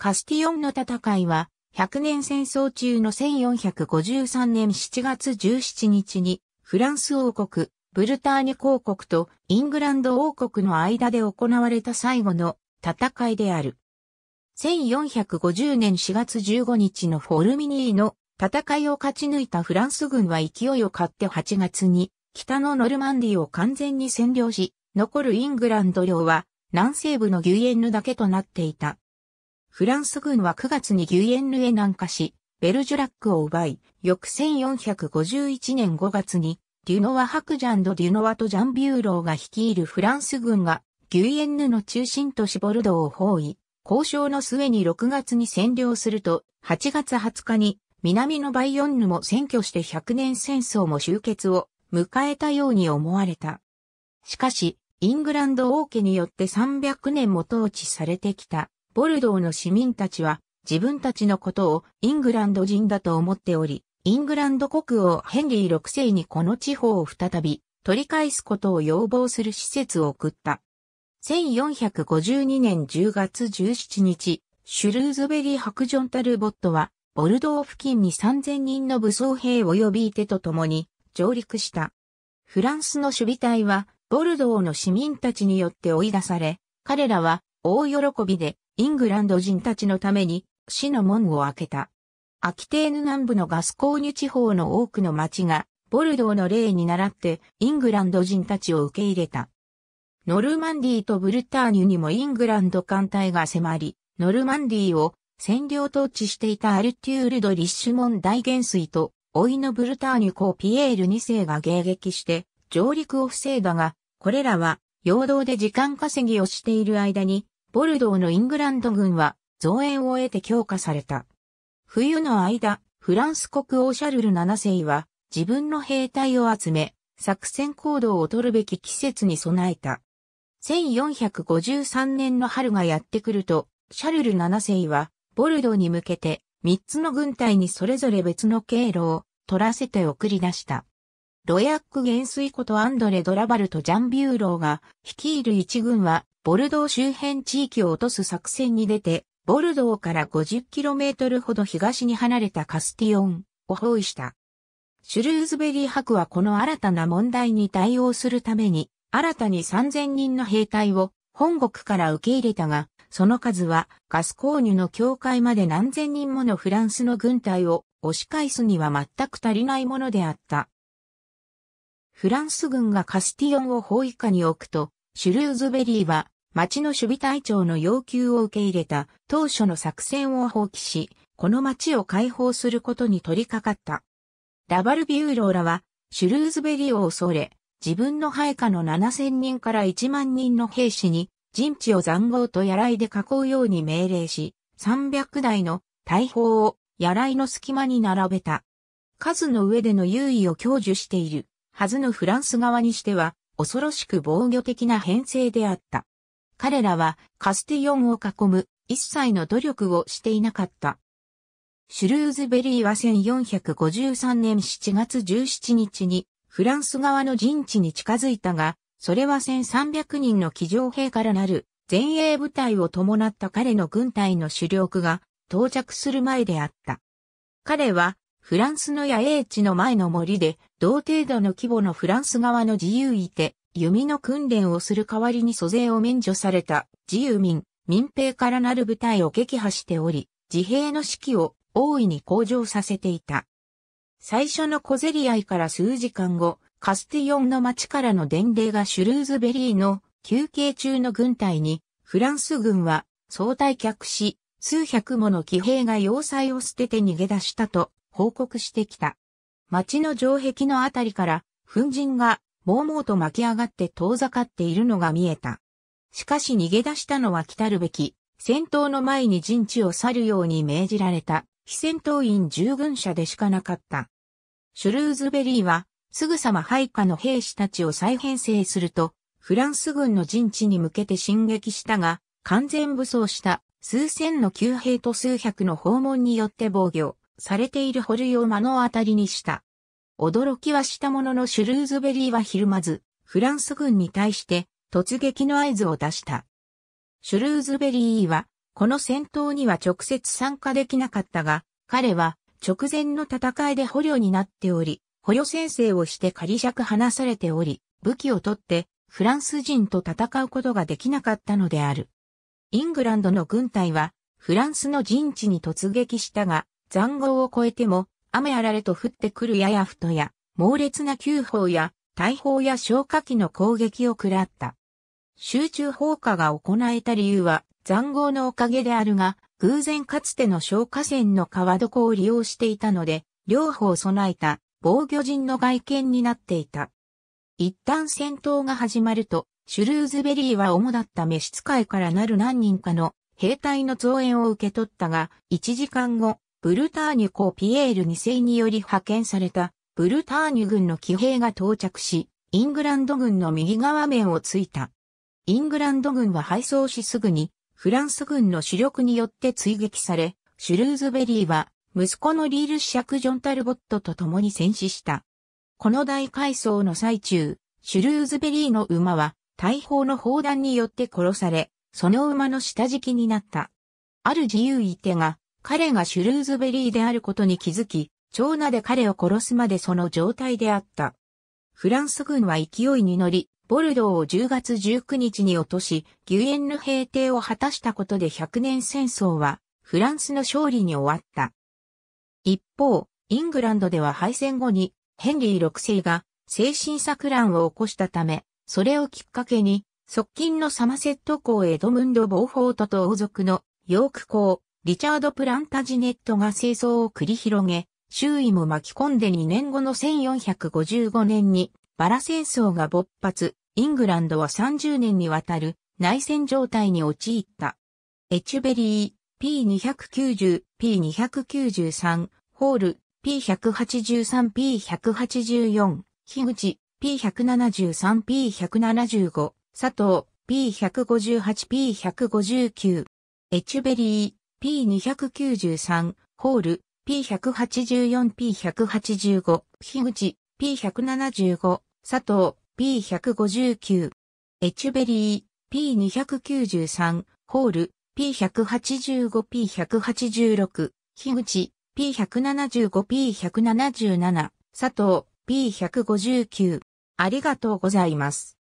カスティオンの戦いは、100年戦争中の1453年7月17日に、フランス王国、ブルターニュ公国とイングランド王国の間で行われた最後の戦いである。1450年4月15日のフォルミニーの戦いを勝ち抜いたフランス軍は勢いを買って8月に北のノルマンディを完全に占領し、残るイングランド領は南西部のギュイエンヌだけとなっていた。フランス軍は9月にギュイエンヌへ南下し、ベルジュラックを奪い、翌1451年5月に、デュノワ・ハクジャンド・デュノワとジャンビューローが率いるフランス軍が、ギュイエンヌの中心都市ボルドーを包囲、交渉の末に6月に占領すると、8月20日に、南のバイオンヌも占拠して100年戦争も終結を迎えたように思われた。しかし、イングランド王家によって300年も統治されてきたボルドーの市民たちは自分たちのことをイングランド人だと思っており、イングランド国王ヘンリー6世にこの地方を再び取り返すことを要望する施設を送った。1452年10月17日、シュルーズベリー白ジョンタルボットは、ボルドー付近に3000人の武装兵及び手と共に上陸した。フランスの守備隊は、ボルドーの市民たちによって追い出され、彼らは大喜びでイングランド人たちのために死の門を開けた。アキテーヌ南部のガスコーニュ地方の多くの町がボルドーの例に倣ってイングランド人たちを受け入れた。ノルマンディーとブルターニュにもイングランド艦隊が迫り、ノルマンディーを占領統治していたアルテュールド・リッシュモン大元帥と、老いのブルターニュ公ピエール2世が迎撃して、上陸を防いだが、これらは、陽動で時間稼ぎをしている間に、ボルドーのイングランド軍は増援を得て強化された。冬の間、フランス国王シャルル7世は自分の兵隊を集め、作戦行動を取るべき季節に備えた。1453年の春がやってくると、シャルル7世はボルドーに向けて3つの軍隊にそれぞれ別の経路を取らせて送り出した。ロヤック元帥ことアンドレ・ドラバルとジャンビューローが率いる一軍はボルドー周辺地域を落とす作戦に出て、ボルドーから 50km ほど東に離れたカスティオンを包囲した。シュルーズベリー博はこの新たな問題に対応するために、新たに3000人の兵隊を本国から受け入れたが、その数はガス購入の境界まで何千人ものフランスの軍隊を押し返すには全く足りないものであった。フランス軍がカスティオンを包囲下に置くと、シュルーズベリーは町の守備隊長の要求を受け入れた当初の作戦を放棄し、この町を解放することに取り掛かった。ラバルビューローらは、シュルーズベリーを恐れ、自分の配下の7000人から1万人の兵士に、陣地を残壕とやらいで囲うように命令し、300台の大砲をやらいの隙間に並べた。数の上での優位を享受しているはずのフランス側にしては、恐ろしく防御的な編成であった。彼らはカスティヨンを囲む一切の努力をしていなかった。シュルーズベリーは1453年7月17日にフランス側の陣地に近づいたが、それは1300人の騎乗兵からなる前衛部隊を伴った彼の軍隊の主力が到着する前であった。彼はフランスの野営地の前の森で同程度の規模のフランス側の自由いて弓の訓練をする代わりに租税を免除された自由民、民兵からなる部隊を撃破しており、自兵の士気を大いに向上させていた。最初の小競り合いから数時間後、カスティヨンの町からの伝令がシュルーズベリーの休憩中の軍隊に、フランス軍は総退却し、数百もの騎兵が要塞を捨てて逃げ出したと報告してきた。町の城壁のあたりから、粉塵がもうもうと巻き上がって遠ざかっているのが見えた。しかし逃げ出したのは来たるべき、戦闘の前に陣地を去るように命じられた、非戦闘員従軍者でしかなかった。シュルーズベリーは、すぐさま配下の兵士たちを再編成すると、フランス軍の陣地に向けて進撃したが、完全武装した数千の旧兵と数百の訪問によって防御されている捕虜を目の当たりにした。驚きはしたもののシュルーズベリーはひるまず、フランス軍に対して突撃の合図を出した。シュルーズベリーは、この戦闘には直接参加できなかったが、彼は直前の戦いで捕虜になっており、捕虜先生をして仮釈放されており、武器を取ってフランス人と戦うことができなかったのである。イングランドの軍隊はフランスの陣地に突撃したが、残壕を越えても雨あられと降ってくるややふとや、猛烈な急砲や、大砲や消火器の攻撃を食らった。集中砲火が行えた理由は、残壕のおかげであるが、偶然かつての消火栓の川床を利用していたので、両方備えた防御陣の外見になっていた。一旦戦闘が始まると、シュルーズベリーは主だった召使いからなる何人かの兵隊の増援を受け取ったが、1時間後、ブルターニュ公ピエール2世により派遣されたブルターニュ軍の騎兵が到着し、イングランド軍の右側面をついた。イングランド軍は敗走しすぐに、フランス軍の主力によって追撃され、シュルーズベリーは、息子のリールシャク・ジョン・タルボットと共に戦死した。この大改装の最中、シュルーズベリーの馬は、大砲の砲弾によって殺され、その馬の下敷きになった。ある自由一手が、彼がシュルーズベリーであることに気づき、長男で彼を殺すまでその状態であった。フランス軍は勢いに乗り、ボルドーを10月19日に落とし、ギュエンヌ平定を果たしたことで100年戦争は、フランスの勝利に終わった。一方、イングランドでは敗戦後に、ヘンリー6世が、精神錯乱を起こしたため、それをきっかけに、側近のサマセット公エドムンド・ボーフォートと王族のヨーク公、リチャード・プランタジネットが清掃を繰り広げ、周囲も巻き込んで2年後の1455年にバラ戦争が勃発、イングランドは30年にわたる内戦状態に陥った。エチュベリー P290、P293、ホール P183、P184、樋口 P173、P175、佐藤 P158、P159。エチュベリー P293、ホール、P184、P185、樋口、P175、佐藤、P159、エチュベリー、P293、ホール、P185、P186、樋口、P175、P177、佐藤、P159。ありがとうございます。